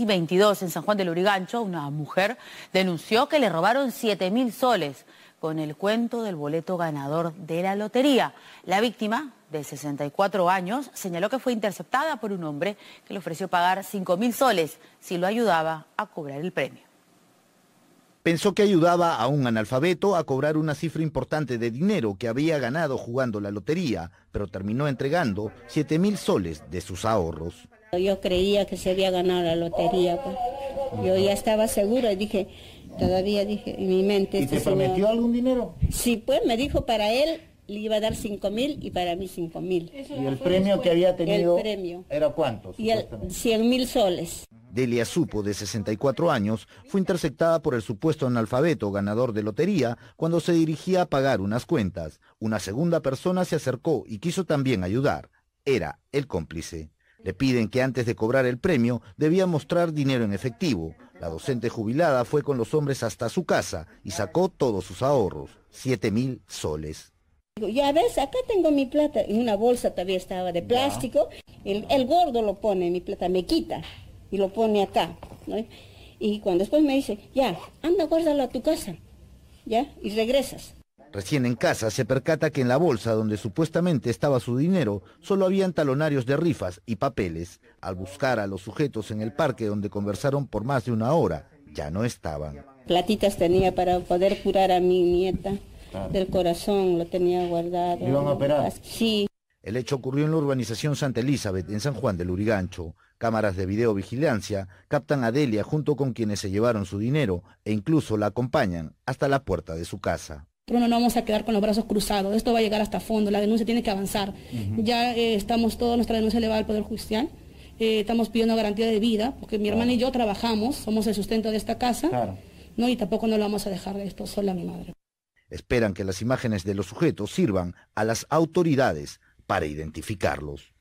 y 22 en San Juan del Urigancho, una mujer denunció que le robaron 7 mil soles con el cuento del boleto ganador de la lotería. La víctima, de 64 años, señaló que fue interceptada por un hombre que le ofreció pagar 5 mil soles si lo ayudaba a cobrar el premio. Pensó que ayudaba a un analfabeto a cobrar una cifra importante de dinero que había ganado jugando la lotería, pero terminó entregando 7 mil soles de sus ahorros. Yo creía que se había ganado la lotería, pues, Yo ya estaba segura, dije, todavía dije, en mi mente... ¿Y este te prometió algún dinero? Sí, pues me dijo para él le iba a dar 5 mil y para mí 5 mil. ¿Y el premio que había tenido el premio. era cuánto? Y el 100 mil soles. Delia Supo, de 64 años, fue interceptada por el supuesto analfabeto ganador de lotería cuando se dirigía a pagar unas cuentas. Una segunda persona se acercó y quiso también ayudar. Era el cómplice. Le piden que antes de cobrar el premio debía mostrar dinero en efectivo. La docente jubilada fue con los hombres hasta su casa y sacó todos sus ahorros, 7 mil soles. Ya ves, acá tengo mi plata, en una bolsa todavía estaba de plástico, el, gordo lo pone, mi plata me quita y lo pone acá. Y cuando después me dice, ya, anda, guárdalo a tu casa, ya, y regresas. Recién en casa se percata que en la bolsa donde supuestamente estaba su dinero solo habían talonarios de rifas y papeles. Al buscar a los sujetos en el parque donde conversaron por más de una hora, ya no estaban. Platitas tenía para poder curar a mi nieta del corazón, lo tenía guardado. ¿Iban a operar? Sí. El hecho ocurrió en la urbanización Santa Elizabeth, en San Juan del Urigancho. Cámaras de videovigilancia captan a Delia junto con quienes se llevaron su dinero e incluso la acompañan hasta la puerta de su casa pero no, nos vamos a quedar con los brazos cruzados. Esto va a llegar hasta fondo, la denuncia tiene que avanzar. Ya eh, estamos, toda nuestra denuncia va al Poder Judicial. Eh, estamos pidiendo garantía de vida, porque mi hermana y yo trabajamos, somos el sustento de esta casa, ¿no? y tampoco no lo vamos a dejar de esto sola a mi madre. Esperan que las imágenes de los sujetos sirvan a las autoridades para identificarlos.